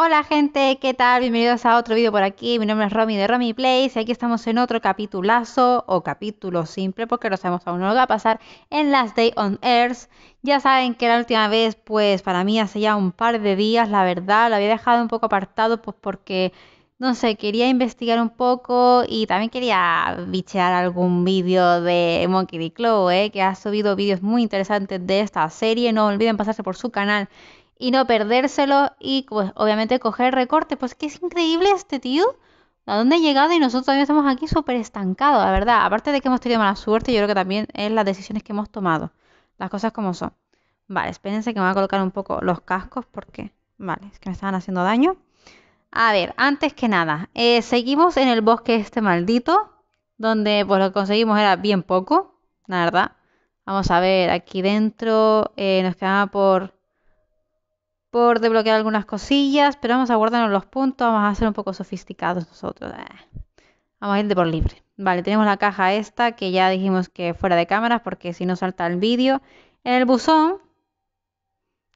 Hola gente, ¿qué tal? Bienvenidos a otro vídeo por aquí. Mi nombre es Romy de Romy Plays y aquí estamos en otro capitulazo o capítulo simple porque no sabemos aún lo que va a pasar en Last Day on Earth. Ya saben que la última vez, pues para mí hace ya un par de días, la verdad, lo había dejado un poco apartado pues porque, no sé, quería investigar un poco y también quería bichear algún vídeo de Monkey D. Chloe, eh, que ha subido vídeos muy interesantes de esta serie. No olviden pasarse por su canal y no perdérselo y pues obviamente coger recortes. Pues que es increíble este tío. ¿A dónde ha llegado? Y nosotros todavía estamos aquí súper estancados, la verdad. Aparte de que hemos tenido mala suerte, yo creo que también es las decisiones que hemos tomado. Las cosas como son. Vale, espérense que me voy a colocar un poco los cascos porque... Vale, es que me estaban haciendo daño. A ver, antes que nada, eh, seguimos en el bosque este maldito, donde pues lo conseguimos era bien poco, la verdad. Vamos a ver, aquí dentro eh, nos quedaba por por desbloquear algunas cosillas, pero vamos a guardarnos los puntos, vamos a ser un poco sofisticados nosotros. Ah. Vamos a ir de por libre. Vale, tenemos la caja esta que ya dijimos que fuera de cámaras porque si no salta el vídeo. En el buzón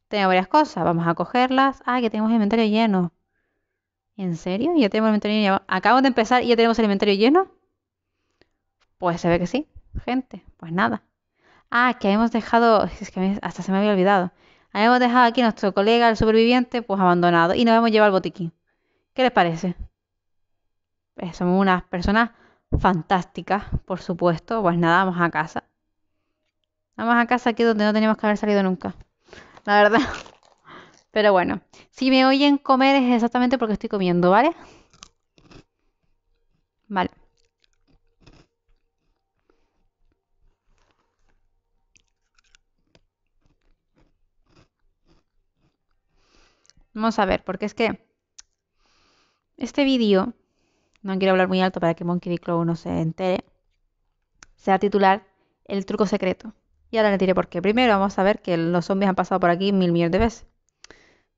tengo varias cosas, vamos a cogerlas. Ah, que tenemos el inventario lleno. ¿En serio? Ya tenemos el inventario lleno. Acabo de empezar y ya tenemos el inventario lleno. Pues se ve que sí, gente. Pues nada. Ah, que hemos dejado. Es que hasta se me había olvidado. Hemos dejado aquí a nuestro colega, el superviviente, pues abandonado y nos hemos llevado al botiquín. ¿Qué les parece? Pues, somos unas personas fantásticas, por supuesto. Pues nada, vamos a casa. Vamos a casa aquí donde no teníamos que haber salido nunca. La verdad. Pero bueno, si me oyen comer es exactamente porque estoy comiendo, ¿vale? Vale. Vamos a ver, porque es que este vídeo, no quiero hablar muy alto para que Monkey D. Clown no se entere, se va a titular El truco secreto. Y ahora le diré por qué. Primero vamos a ver que los zombies han pasado por aquí mil millones de veces.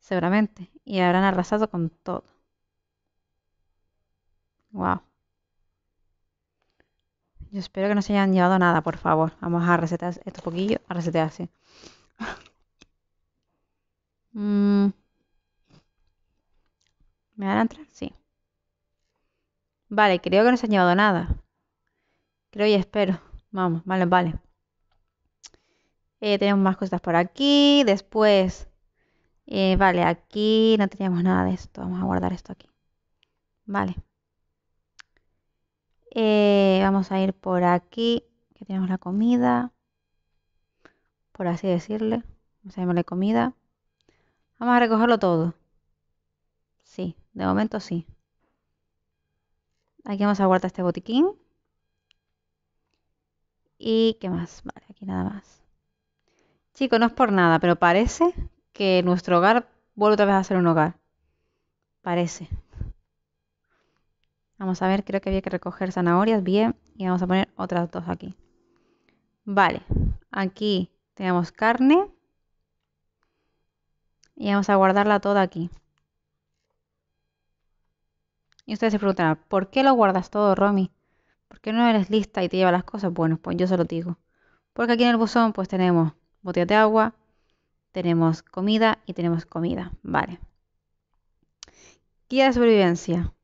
Seguramente. Y habrán arrasado con todo. Wow. Yo espero que no se hayan llevado nada, por favor. Vamos a resetear esto poquillo. A resetear así. Mm. ¿Me a entrar? Sí. Vale, creo que no se ha llevado nada. Creo y espero. Vamos, vale, vale. Eh, tenemos más cosas por aquí. Después, eh, vale, aquí no teníamos nada de esto. Vamos a guardar esto aquí. Vale. Eh, vamos a ir por aquí, que tenemos la comida. Por así decirle. Vamos a llamarle comida. Vamos a recogerlo todo. Sí, de momento sí. Aquí vamos a guardar este botiquín. ¿Y qué más? Vale, aquí nada más. Chicos, no es por nada, pero parece que nuestro hogar vuelve otra vez a ser un hogar. Parece. Vamos a ver, creo que había que recoger zanahorias, bien. Y vamos a poner otras dos aquí. Vale, aquí tenemos carne. Y vamos a guardarla toda aquí. Y ustedes se preguntarán, ¿por qué lo guardas todo, Romy? ¿Por qué no eres lista y te llevas las cosas? Bueno, pues yo se lo digo. Porque aquí en el buzón pues tenemos botellas de agua, tenemos comida y tenemos comida. Vale. Guía de supervivencia.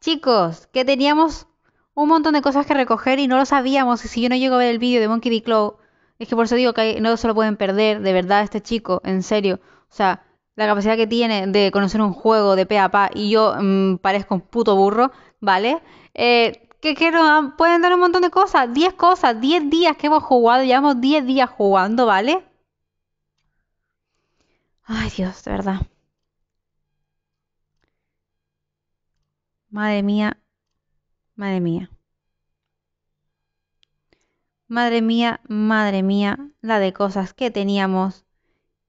Chicos, que teníamos un montón de cosas que recoger y no lo sabíamos. Y si yo no llego a ver el vídeo de Monkey D. Claw, es que por eso digo que no se lo pueden perder, de verdad, este chico, en serio. O sea, la capacidad que tiene de conocer un juego de pe a pa y yo mm, parezco un puto burro, ¿vale? Eh, que, quiero ah, pueden dar un montón de cosas, 10 cosas, 10 días que hemos jugado, llevamos 10 días jugando, ¿vale? Ay, Dios, de verdad. Madre mía, madre mía. Madre mía, madre mía, la de cosas que teníamos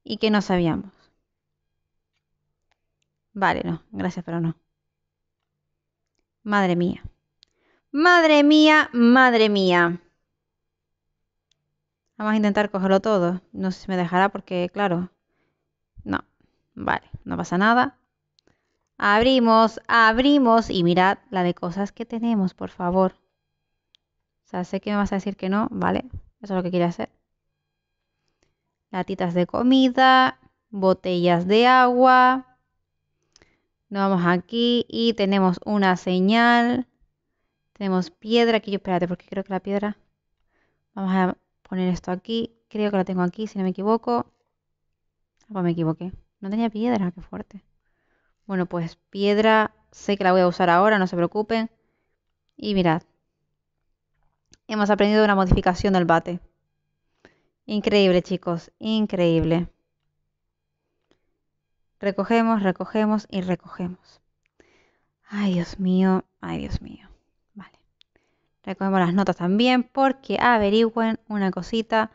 y que no sabíamos. Vale, no, gracias, pero no. Madre mía. Madre mía, madre mía. Vamos a intentar cogerlo todo. No sé si me dejará porque, claro. No. Vale, no pasa nada. Abrimos, abrimos y mirad la de cosas que tenemos, por favor. O sea, sé que me vas a decir que no, ¿vale? Eso es lo que quiere hacer. Latitas de comida, botellas de agua, nos vamos aquí y tenemos una señal. Tenemos piedra aquí. Yo, espérate, porque creo que la piedra... Vamos a poner esto aquí. Creo que la tengo aquí, si no me equivoco. Ah, pues me equivoqué. No tenía piedra, ah, qué fuerte. Bueno, pues piedra sé que la voy a usar ahora, no se preocupen. Y mirad. Hemos aprendido una modificación del bate. Increíble, chicos. Increíble. Recogemos, recogemos y recogemos. Ay, Dios mío, ay, Dios mío. Vale. Recogemos las notas también porque averigüen una cosita.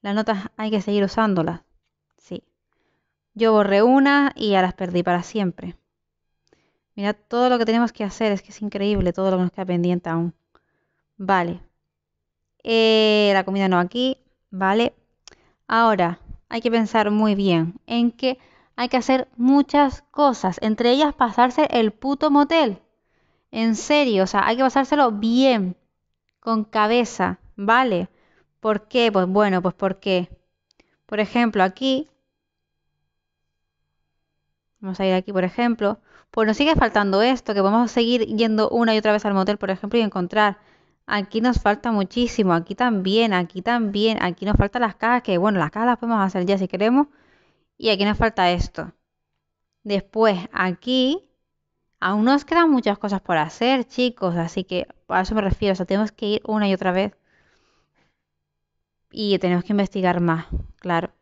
Las notas hay que seguir usándolas. Sí. Yo borré una y ya las perdí para siempre. Mira, todo lo que tenemos que hacer, es que es increíble todo lo que nos queda pendiente aún. Vale. Eh, la comida no aquí, vale. Ahora, hay que pensar muy bien en que hay que hacer muchas cosas, entre ellas pasarse el puto motel. En serio, o sea, hay que pasárselo bien, con cabeza, ¿vale? ¿Por qué? Pues bueno, pues porque, Por ejemplo, aquí, vamos a ir aquí, por ejemplo, pues nos sigue faltando esto, que vamos a seguir yendo una y otra vez al motel, por ejemplo, y encontrar. Aquí nos falta muchísimo, aquí también, aquí también, aquí nos faltan las cajas, que bueno, las cajas las podemos hacer ya si queremos, y aquí nos falta esto. Después, aquí, aún nos quedan muchas cosas por hacer, chicos. Así que a eso me refiero. O sea, tenemos que ir una y otra vez. Y tenemos que investigar más, claro.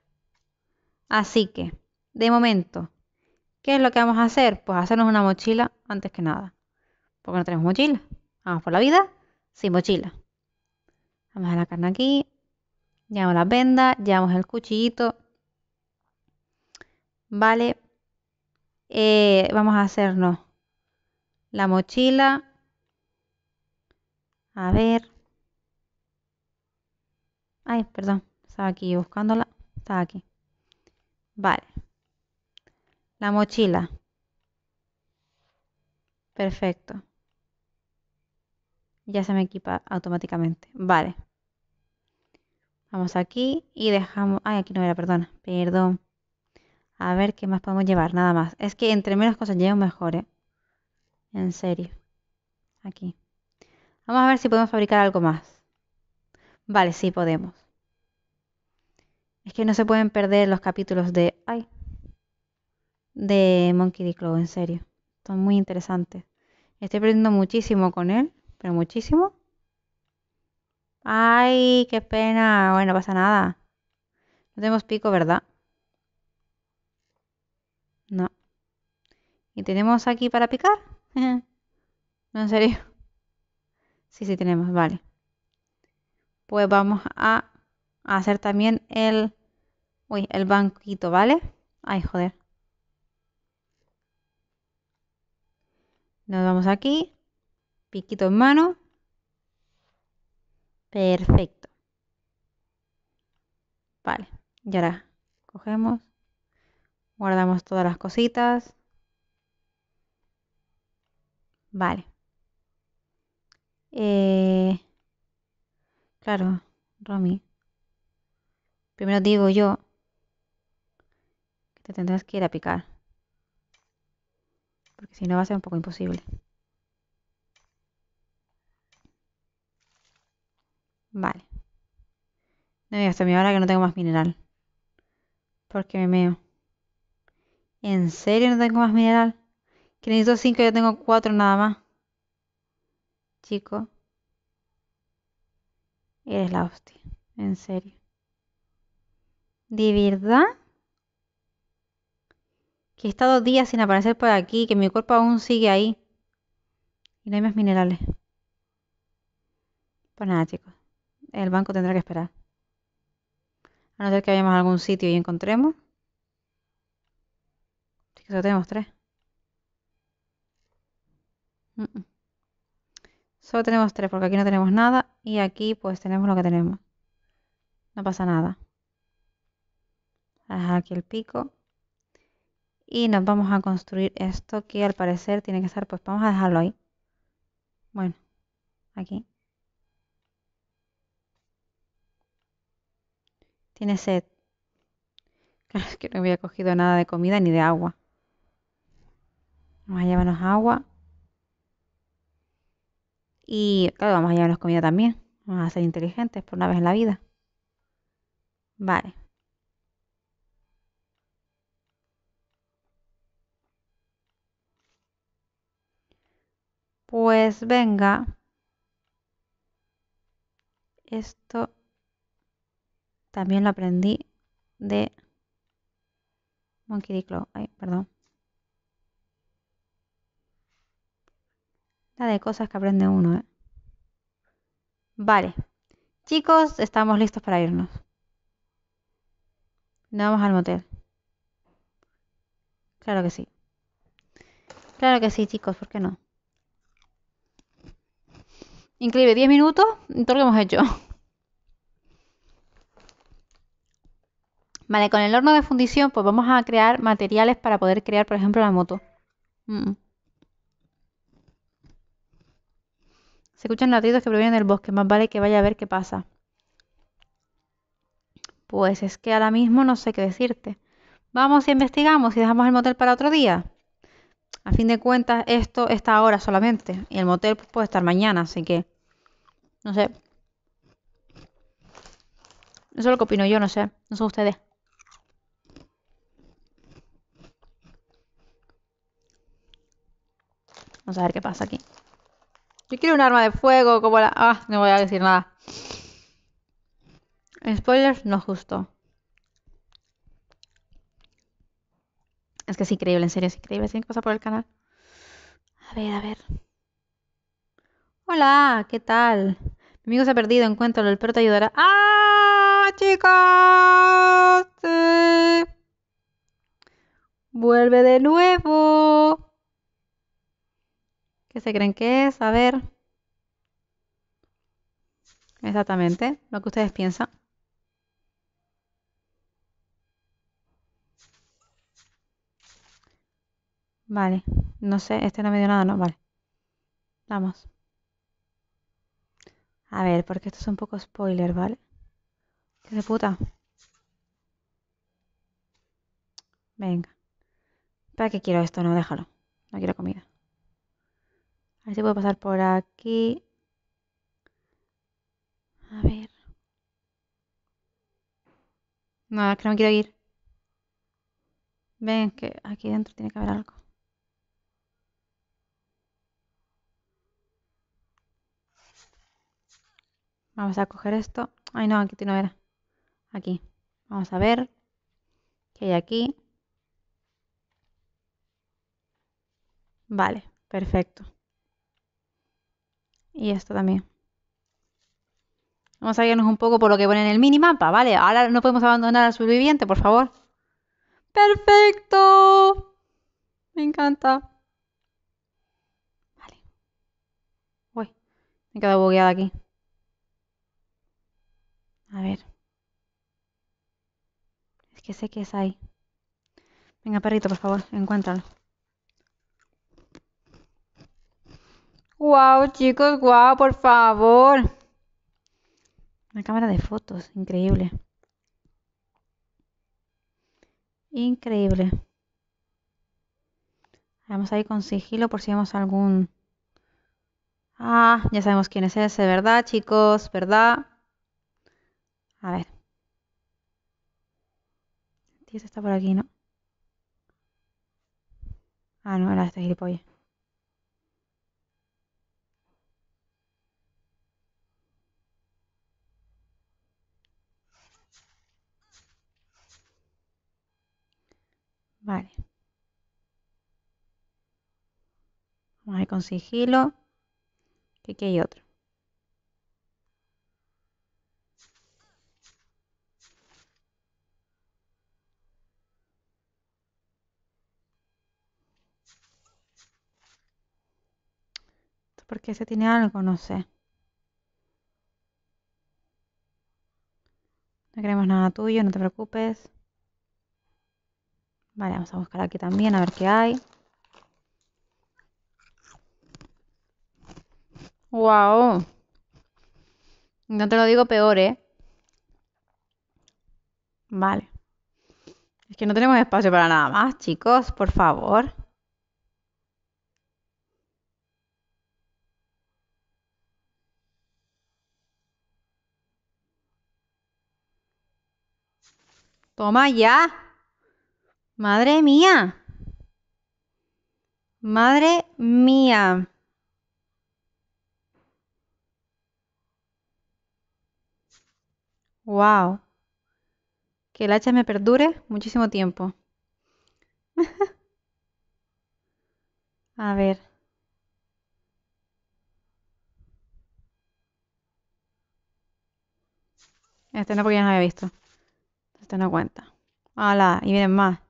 Así que, de momento, ¿qué es lo que vamos a hacer? Pues hacernos una mochila antes que nada. Porque no tenemos mochila. Vamos por la vida sin mochila. Vamos a la carne aquí. Llevamos las vendas, llevamos el cuchillito. Vale. Eh, vamos a hacernos la mochila. A ver. Ay, perdón. Estaba aquí buscándola. Estaba aquí. Vale. La mochila. Perfecto. Ya se me equipa automáticamente. Vale. Vamos aquí y dejamos... Ay, aquí no era, perdona. Perdón. A ver qué más podemos llevar, nada más. Es que entre menos cosas llevo mejor, ¿eh? En serio. Aquí. Vamos a ver si podemos fabricar algo más. Vale, sí podemos. Es que no se pueden perder los capítulos de... ¡Ay! De Monkey D. Claw, en serio. Son muy interesantes. Estoy perdiendo muchísimo con él, pero muchísimo. ¡Ay, qué pena! Bueno, no pasa nada. No tenemos pico, ¿verdad? ¿Y tenemos aquí para picar? ¿No en serio? Sí, sí tenemos, vale. Pues vamos a hacer también el... el banquito, ¿vale? Ay, joder. Nos vamos aquí. Piquito en mano. Perfecto. Vale. Y ahora cogemos. Guardamos todas las cositas. Vale. Eh, claro, Romy. Primero digo yo que te tendrás que ir a picar. Porque si no va a ser un poco imposible. Vale. No me hasta mi ahora que no tengo más mineral. Porque me meo. ¿En serio no tengo más mineral? Que necesito 5, yo tengo 4 nada más. Chico. Eres la hostia. En serio. ¿De verdad? Que he estado días sin aparecer por aquí, que mi cuerpo aún sigue ahí. Y no hay más minerales. Pues nada, chicos. El banco tendrá que esperar. A no ser que vayamos algún sitio y encontremos. Chicos, solo tenemos tres. Solo tenemos tres porque aquí no tenemos nada y aquí pues tenemos lo que tenemos. No pasa nada. Dejar aquí el pico. Y nos vamos a construir esto que al parecer tiene que estar, pues vamos a dejarlo ahí. Bueno, aquí. Tiene sed. es que no había cogido nada de comida ni de agua. Vamos a llevarnos agua. Y claro, vamos a llevarnos comida también. Vamos a ser inteligentes por una vez en la vida. Vale. Pues venga. Esto también lo aprendí de Monkey D. Claw. Ay, perdón. de cosas que aprende uno. ¿eh? Vale. Chicos, estamos listos para irnos. No vamos al motel. Claro que sí. Claro que sí, chicos, ¿por qué no? Incluye 10 minutos, todo lo que hemos hecho. Vale, con el horno de fundición, pues vamos a crear materiales para poder crear, por ejemplo, la moto. Mm. Se escuchan latidos que provienen del bosque, más vale que vaya a ver qué pasa. Pues es que ahora mismo no sé qué decirte. Vamos y investigamos y dejamos el motel para otro día. A fin de cuentas, esto está ahora solamente. Y el motel pues, puede estar mañana, así que. No sé. Eso es lo que opino yo, no sé. No son ustedes. Vamos a ver qué pasa aquí. Yo quiero un arma de fuego, como la... Ah, no voy a decir nada. Spoilers, no justo. Es que es increíble, en serio, es increíble. Tienen que por el canal. A ver, a ver. Hola, ¿qué tal? Mi amigo se ha perdido, encuéntralo, el perro te ayudará. ¡Ah, chicos! Vuelve de nuevo. ¿Qué se creen que es? A ver. Exactamente, lo que ustedes piensan. Vale, no sé, este no me dio nada, ¿no? Vale. Vamos. A ver, porque esto es un poco spoiler, ¿vale? ¿Qué se puta? Venga. ¿Para qué quiero esto? No, déjalo. No quiero comida. A ver si puedo pasar por aquí. A ver. No, es que no me quiero ir. Ven, que aquí dentro tiene que haber algo. Vamos a coger esto. Ay, no, aquí no era. Aquí. Vamos a ver qué hay aquí. Vale, perfecto y esto también. Vamos a guiarnos un poco por lo que pone en el minimapa, ¿vale? Ahora no podemos abandonar al superviviente, por favor. ¡Perfecto! Me encanta. Vale. Uy, me he quedado bugueada aquí. A ver. Es que sé que es ahí. Venga, perrito, por favor, encuéntralo. Wow, chicos, ¡Guau, por favor. Una cámara de fotos, increíble. Increíble. Vamos ahí con sigilo por si vemos algún... Ah, ya sabemos quién es ese, ¿verdad, chicos? ¿Verdad? A ver. Esta está por aquí, ¿no? Ah, no, era este gilipollas. Vale. Vamos a ir con sigilo. Que hay otro. porque se tiene algo, no sé. No queremos nada tuyo, no te preocupes. Vale, vamos a buscar aquí también a ver qué hay. ¡Wow! No te lo digo peor, ¿eh? Vale. Es que no tenemos espacio para nada más, chicos, por favor. Toma ya. Madre mía. Madre mía. Wow. Que el hacha me perdure muchísimo tiempo. A ver. Este no porque ya no había visto. Este no cuenta. ¡Hala! y vienen más.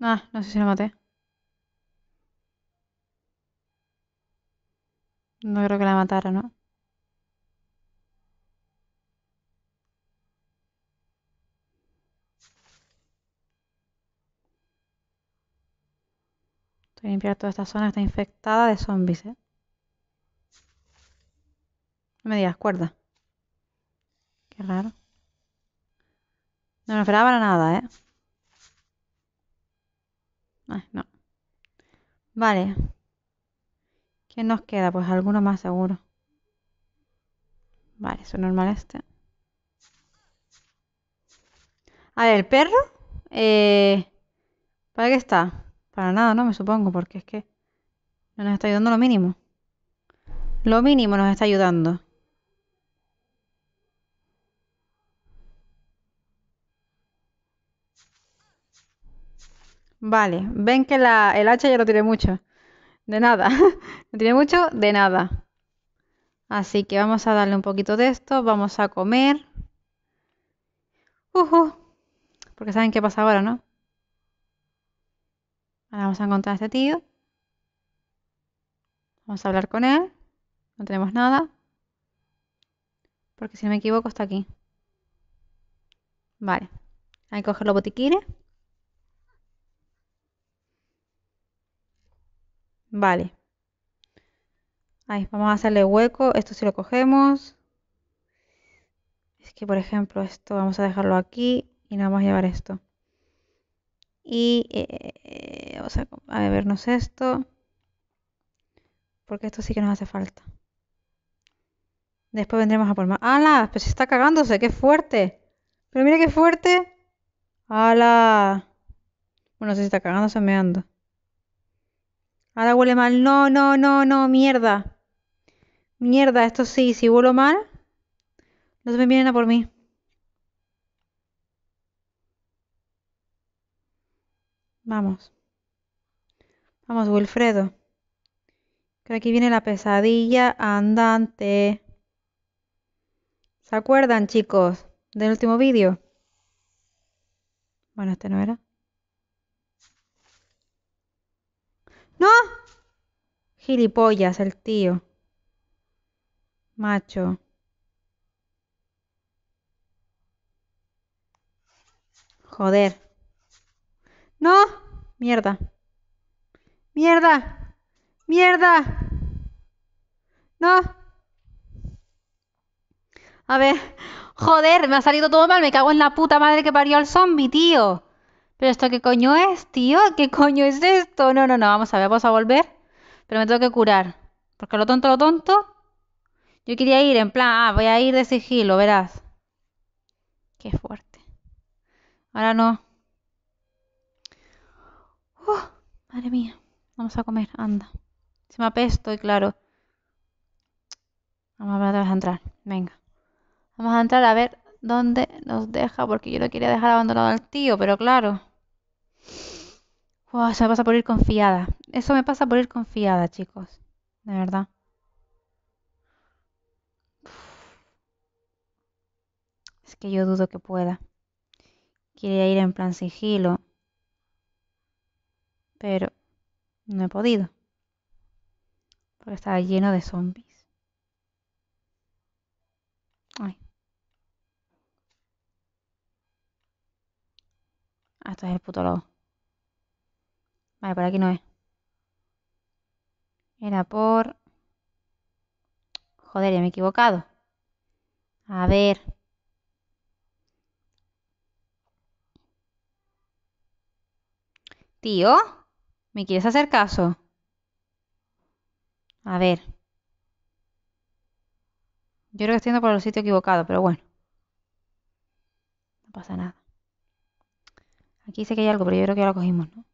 Ah, no sé si lo maté. No creo que la matara, ¿no? Estoy a limpiar toda esta zona, está infectada de zombies, ¿eh? No me digas, cuerda. Qué raro. No me esperaba para nada, ¿eh? no. Vale. ¿Quién nos queda? Pues alguno más seguro. Vale, eso es normal este. A ver, el perro. Eh, ¿Para qué está? Para nada, ¿no? Me supongo, porque es que no nos está ayudando lo mínimo. Lo mínimo nos está ayudando. Vale, ven que el hacha ya lo tiene mucho. De nada. no tiene mucho, de nada. Así que vamos a darle un poquito de esto. Vamos a comer. Uh Porque saben qué pasa ahora, ¿no? Ahora vamos a encontrar a este tío. Vamos a hablar con él. No tenemos nada. Porque si no me equivoco está aquí. Vale. Hay que coger los botiquines. Vale. Ahí, vamos a hacerle hueco. Esto si lo cogemos. Es que, por ejemplo, esto vamos a dejarlo aquí y vamos a llevar esto. Y eh, eh, eh, vamos a, bebernos vernos esto. Porque esto sí que nos hace falta. Después vendremos a por más. ¡Hala! Pues está cagándose, qué fuerte. Pero mira qué fuerte. ¡Hala! Bueno, no sé si está cagándose o meando. Ahora huele mal. No, no, no, no, mierda. Mierda, esto sí, si huelo mal, no se me vienen a por mí. Vamos. Vamos, Wilfredo. Que aquí viene la pesadilla andante. ¿Se acuerdan, chicos, del último vídeo? Bueno, este no era. ¿No? Gilipollas, el tío. Macho. Joder. No. Mierda. Mierda. Mierda. No. A ver. Joder, me ha salido todo mal. Me cago en la puta madre que parió al zombie, tío. Pero esto qué coño es, tío, qué coño es esto. No, no, no, vamos a ver, vamos a volver. Pero me tengo que curar. Porque lo tonto, lo tonto. Yo quería ir en plan, ah, voy a ir de sigilo, verás. Qué fuerte. Ahora no. Uh, madre mía. Vamos a comer, anda. Se me apesto y claro. Vamos a ver, a entrar. Venga. Vamos a entrar a ver dónde nos deja, porque yo no quería dejar abandonado al tío, pero claro. Wow, eso me pasa por ir confiada. Eso me pasa por ir confiada, chicos. De verdad. Es que yo dudo que pueda. Quería ir en plan sigilo. Pero no he podido. Porque estaba lleno de zombies. Ay. Esto es el puto lobo. Vale, por aquí no es. Era por... Joder, ya me he equivocado. A ver. Tío, ¿me quieres hacer caso? A ver. Yo creo que estoy yendo por el sitio equivocado, pero bueno. No pasa nada. Aquí sé que hay algo, pero yo creo que ya lo cogimos, ¿no?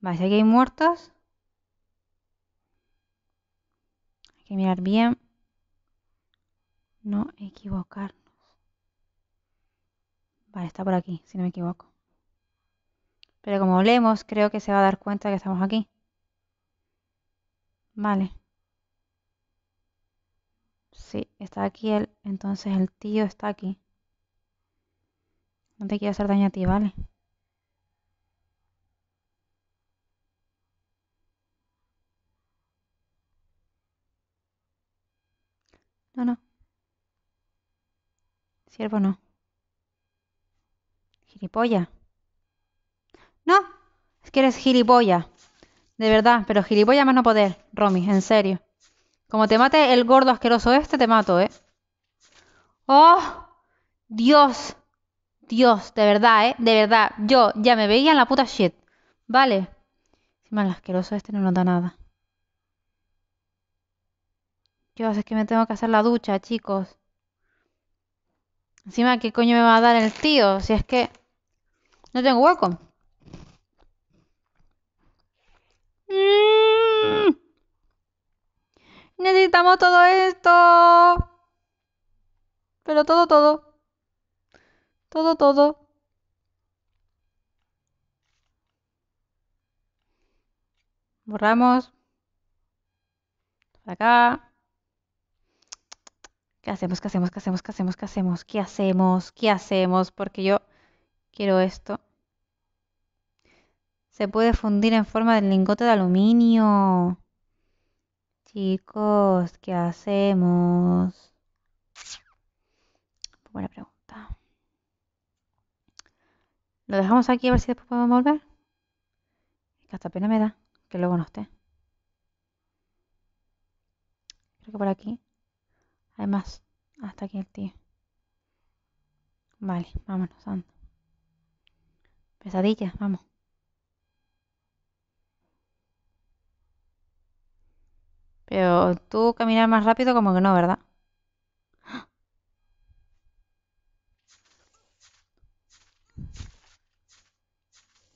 Vale, si aquí hay muertos. Hay que mirar bien. No equivocarnos. Vale, está por aquí, si no me equivoco. Pero como olemos, creo que se va a dar cuenta que estamos aquí. Vale. Sí, está aquí él. Entonces el tío está aquí. No te quiero hacer daño a ti, ¿vale? No, no. Siervo no. Gilipolla. No, es que eres gilipolla. De verdad, pero gilipolla más no poder, Romy, en serio. Como te mate el gordo asqueroso este, te mato, ¿eh? ¡Oh! Dios. Dios, de verdad, ¿eh? De verdad, yo ya me veía en la puta shit. Vale. Encima el asqueroso este no da nada. Dios, es que me tengo que hacer la ducha, chicos. Encima, ¿qué coño me va a dar el tío? Si es que no tengo hueco. Mm. Necesitamos todo esto. Pero todo, todo todo, todo. Borramos. acá. ¿Qué hacemos? ¿Qué hacemos? ¿Qué hacemos? ¿Qué hacemos? ¿Qué hacemos? ¿Qué hacemos? ¿Qué hacemos? Porque yo quiero esto. Se puede fundir en forma de lingote de aluminio. Chicos, ¿qué hacemos? Buena pregunta. Lo dejamos aquí a ver si después podemos volver. Que hasta pena me da que luego no esté. Creo que por aquí hay más. Hasta ah, aquí el tío. Vale, vámonos, anda. vamos. Pero tú caminar más rápido como que no, ¿verdad?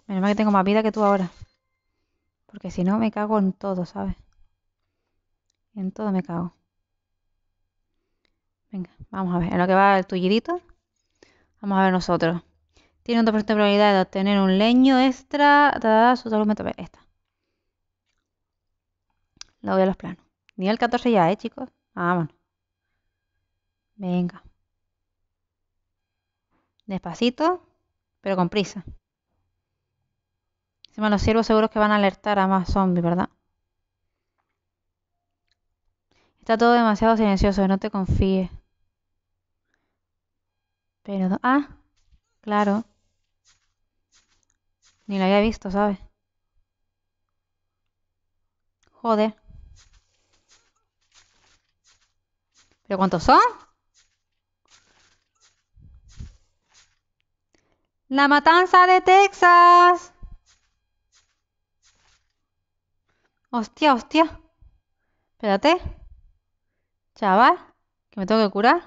Menos mal que tengo más vida que tú ahora. Porque si no, me cago en todo, ¿sabes? En todo me cago. Venga, vamos a ver. En lo que va el tullidito, vamos a ver nosotros. Tiene un 2% de probabilidad de obtener un leño extra. Dada su salud Esta. Lo voy a los planos. Nivel 14 ya, ¿eh, chicos? Vámonos. Venga. Despacito, pero con prisa me los ciervos seguros que van a alertar a más zombies, ¿verdad? Está todo demasiado silencioso, no te confíes. Pero... Ah, claro. Ni lo había visto, ¿sabes? Joder. ¿Pero cuántos son? La matanza de Texas. Hostia, hostia. Espérate. Chaval, que me tengo que curar.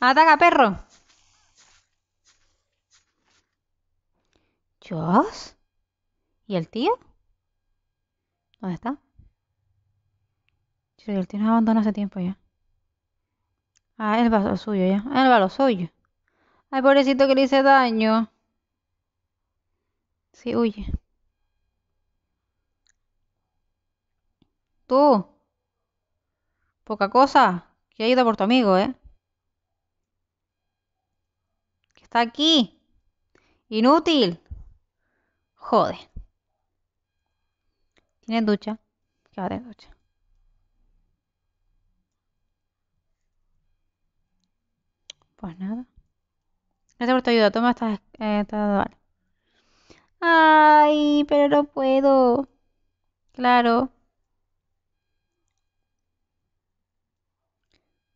¡Ataca, perro! ¿Dios? ¿Y el tío? ¿Dónde está? el tío nos abandonó hace tiempo ya. Ah, él va a lo suyo ya. Él va a lo suyo. Ay, pobrecito que le hice daño. Sí, huye. Tú. Poca cosa. Que ayuda por tu amigo, ¿eh? Que está aquí. Inútil. Jode. Tiene ducha. Que va a tener ducha. Pues nada. No te ayuda, toma esta Eh, vale. Ay, pero no puedo. Claro.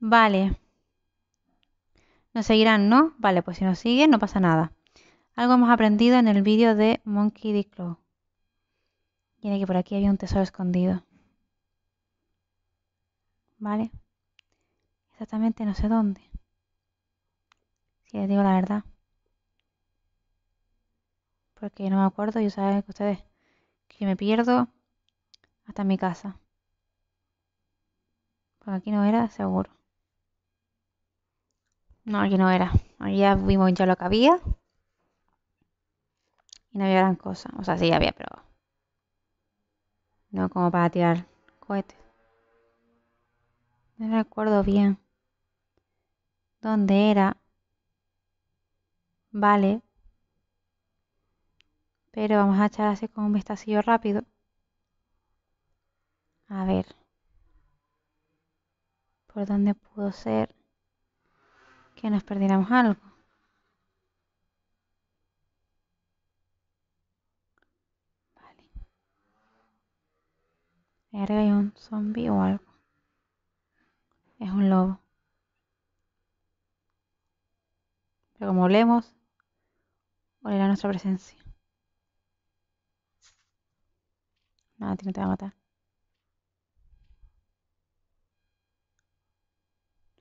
Vale. Nos seguirán, ¿no? Vale, pues si nos siguen no pasa nada. Algo hemos aprendido en el vídeo de Monkey D. Claw. tiene que por aquí había un tesoro escondido. Vale. Exactamente no sé dónde. Si les digo la verdad. Porque no me acuerdo, yo saben que ustedes que me pierdo hasta mi casa. porque aquí no era, seguro. No, aquí no era. Ya vimos ya lo que había. Y no había gran cosa. O sea, sí había, pero. No como para tirar cohetes. No recuerdo bien. ¿Dónde era? Vale. Pero vamos a echar así con un vistacillo rápido. A ver. ¿Por dónde pudo ser que nos perdiéramos algo? Vale. ¿Era hay un zombie o algo. Es un lobo. Pero como leemos, ¿Cuál era nuestra presencia? Nada, ti no te va a matar.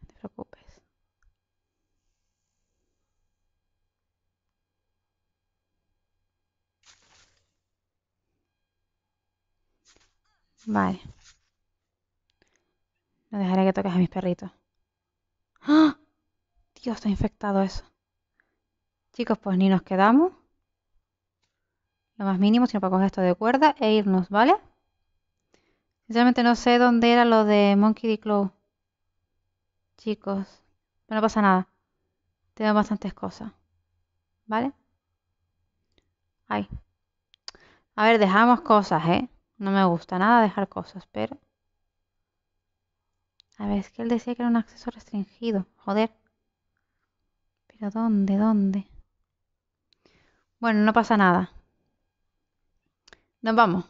No te preocupes. Vale. No dejaré que toques a mis perritos. ¡Ah! Dios, está infectado eso. Chicos, pues ni nos quedamos. Lo más mínimo, sino para coger esto de cuerda e irnos, ¿vale? Sinceramente no sé dónde era lo de Monkey D. Claw. Chicos, no pasa nada. Tengo bastantes cosas. ¿Vale? Ahí. A ver, dejamos cosas, ¿eh? No me gusta nada dejar cosas, pero... A ver, es que él decía que era un acceso restringido. Joder. Pero ¿dónde? ¿Dónde? Bueno, no pasa nada. Nos vamos.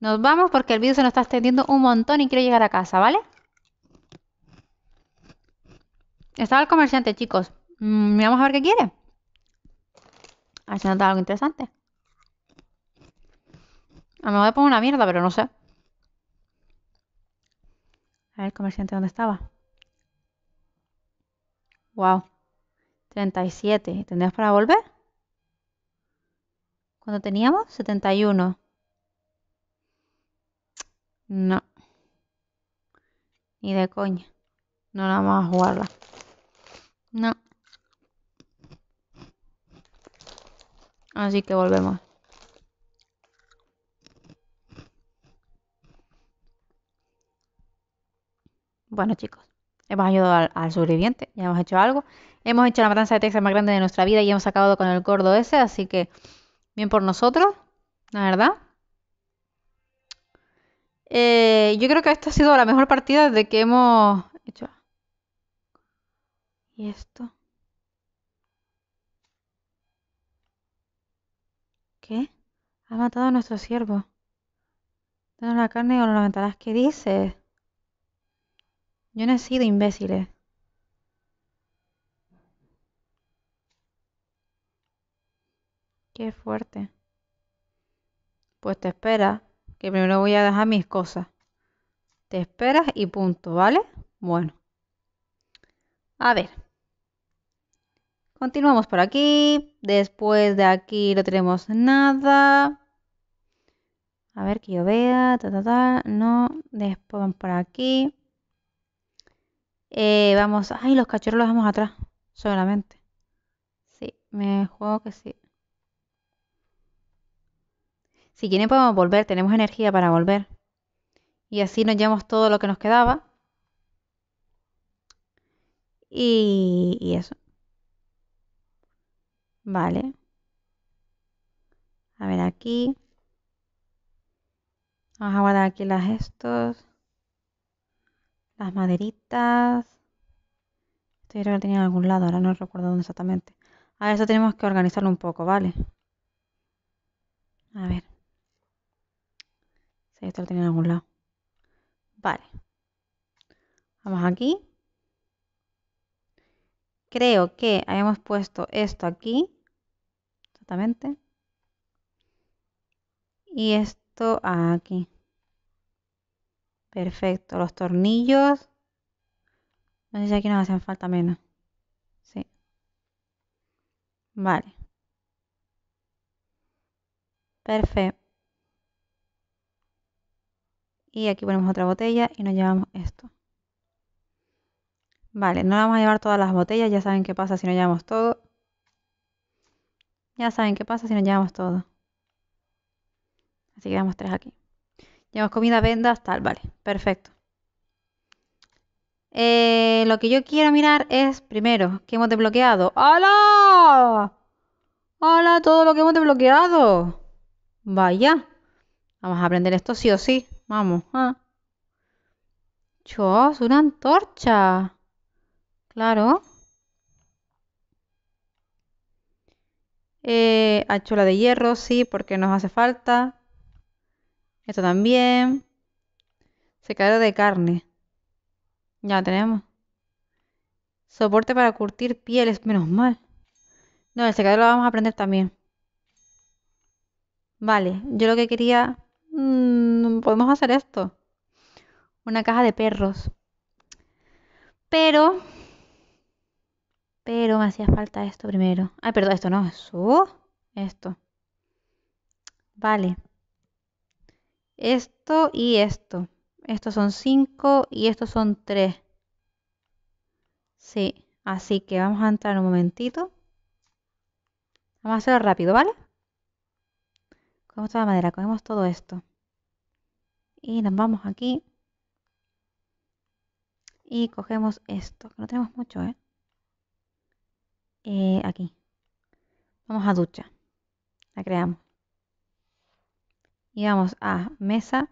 Nos vamos porque el vídeo se nos está extendiendo un montón y quiero llegar a casa, ¿vale? Estaba el comerciante, chicos. Vamos mm, a ver qué quiere. A ver si nota algo interesante. A lo mejor pongo una mierda, pero no sé. A ver el comerciante dónde estaba. Wow. 37. ¿Tendrías para volver? ¿Cuándo teníamos? 71. No. Ni de coña. No la vamos a jugarla. No. Así que volvemos. Bueno chicos, hemos ayudado al sobreviviente, ya hemos hecho algo. Hemos hecho la matanza de Texas más grande de nuestra vida y hemos acabado con el gordo ese, así que bien por nosotros, la verdad. Eh, yo creo que esta ha sido la mejor partida desde que hemos hecho. ¿Y esto? ¿Qué? Ha matado a nuestro siervo. ¿Tenemos la carne o lo lamentarás. ¿Qué dices? Yo no he sido imbéciles. Eh. Qué fuerte. Pues te espera que primero voy a dejar mis cosas. Te esperas y punto, ¿vale? Bueno. A ver. Continuamos por aquí. Después de aquí no tenemos nada. A ver que yo vea. No. Después por aquí. Eh, vamos. Ay, los cachorros los vamos atrás. Solamente. Sí, me juego que sí. Si quieren podemos volver, tenemos energía para volver. Y así nos llevamos todo lo que nos quedaba. Y, eso. Vale. A ver aquí. Vamos a guardar aquí las estos. Las maderitas. Esto yo creo que lo tenía en algún lado, ahora no recuerdo dónde exactamente. A eso tenemos que organizarlo un poco, ¿vale? A ver esto lo tenía en algún lado. Vale. Vamos aquí. Creo que hayamos puesto esto aquí. Exactamente. Y esto aquí. Perfecto. Los tornillos. No sé si aquí nos hacen falta menos. Sí. Vale. Perfecto. Y aquí ponemos otra botella y nos llevamos esto. Vale, no vamos a llevar todas las botellas, ya saben qué pasa si no llevamos todo. Ya saben qué pasa si no llevamos todo. Así que llevamos tres aquí. Llevamos comida, vendas, tal, vale, perfecto. Eh, lo que yo quiero mirar es, primero, ¿qué hemos desbloqueado? ¡Hola! ¡Hola! Todo lo que hemos desbloqueado. Vaya. Vamos a aprender esto sí o sí. Vamos. ¡ah! una antorcha. Claro. Eh, de hierro, sí, porque nos hace falta. Esto también. Secadero de carne. Ya tenemos. Soporte para curtir pieles, menos mal. No, el secadero lo vamos a aprender también. Vale, yo lo que quería mmm, podemos hacer esto. Una caja de perros. Pero, pero me hacía falta esto primero. Ay, perdón, esto no, eso, esto. Vale. Esto y esto. Estos son 5 y estos son 3. Sí, así que vamos a entrar un momentito. Vamos a hacerlo rápido, ¿vale? Cogemos toda la madera, cogemos todo esto y nos vamos aquí y cogemos esto, que no tenemos mucho, ¿eh? ¿eh? Aquí. Vamos a ducha. La creamos. Y vamos a mesa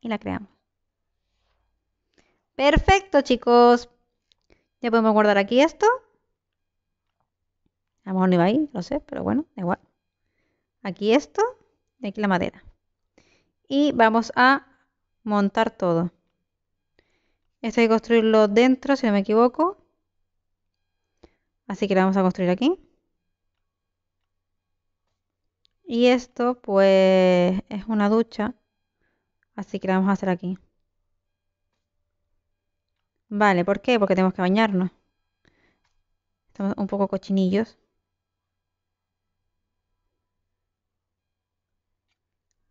y la creamos. Perfecto, chicos. Ya podemos guardar aquí esto. A lo mejor no iba ahí, lo sé, pero bueno, da igual. Aquí esto y aquí la madera. Y vamos a montar todo. Esto hay construirlo dentro, si no me equivoco. Así que vamos a construir aquí. Y esto pues es una ducha. Así que vamos a hacer aquí. Vale, ¿por qué? Porque tenemos que bañarnos. Estamos un poco cochinillos.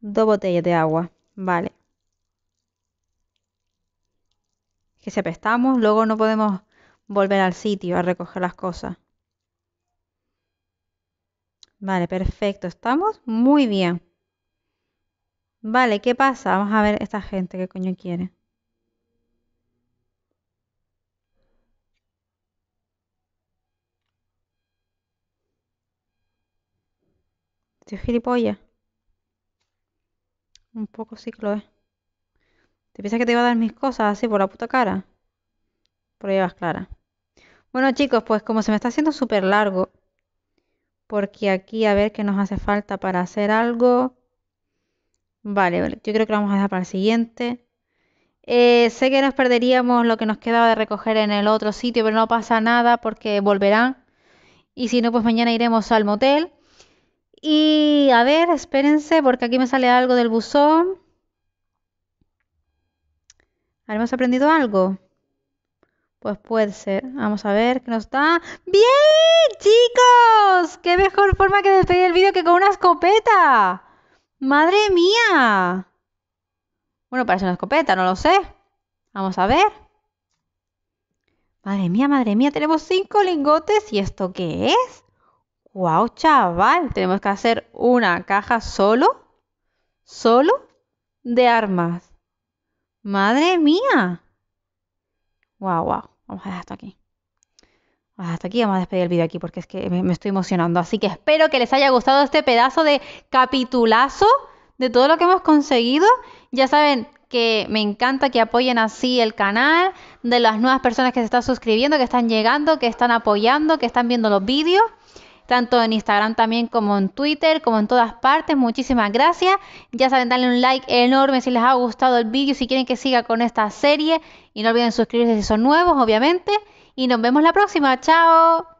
Dos botellas de agua. Vale. si apestamos, luego no podemos volver al sitio a recoger las cosas. Vale, perfecto. Estamos muy bien. Vale, ¿qué pasa? Vamos a ver esta gente ¿Qué coño quiere. Estoy gilipollas. Un poco ciclo, ¿eh? ¿Te piensas que te iba a dar mis cosas así por la puta cara? Por ahí Clara. Bueno, chicos, pues como se me está haciendo súper largo, porque aquí a ver qué nos hace falta para hacer algo. Vale, Yo creo que lo vamos a dejar para el siguiente. Eh, sé que nos perderíamos lo que nos quedaba de recoger en el otro sitio, pero no pasa nada porque volverán. Y si no, pues mañana iremos al motel. Y a ver, espérense, porque aquí me sale algo del buzón. ¿Hemos aprendido algo? Pues puede ser. Vamos a ver qué nos da. ¡Bien, chicos! ¡Qué mejor forma que despedir el vídeo que con una escopeta! ¡Madre mía! Bueno, parece una escopeta, no lo sé. Vamos a ver. Madre mía, madre mía, tenemos cinco lingotes. ¿Y esto qué es? ¡Guau, chaval! Tenemos que hacer una caja solo, solo de armas. Madre mía. Wow, wow. Vamos a dejar esto aquí. Hasta aquí vamos a despedir el vídeo aquí porque es que me, me, estoy emocionando. Así que espero que les haya gustado este pedazo de capitulazo de todo lo que hemos conseguido. Ya saben que me encanta que apoyen así el canal, de las nuevas personas que se están suscribiendo, que están llegando, que están apoyando, que están viendo los vídeos tanto en Instagram también como en Twitter, como en todas partes. Muchísimas gracias. Ya saben, darle un like enorme si les ha gustado el vídeo, si quieren que siga con esta serie. Y no olviden suscribirse si son nuevos, obviamente. Y nos vemos la próxima. Chao.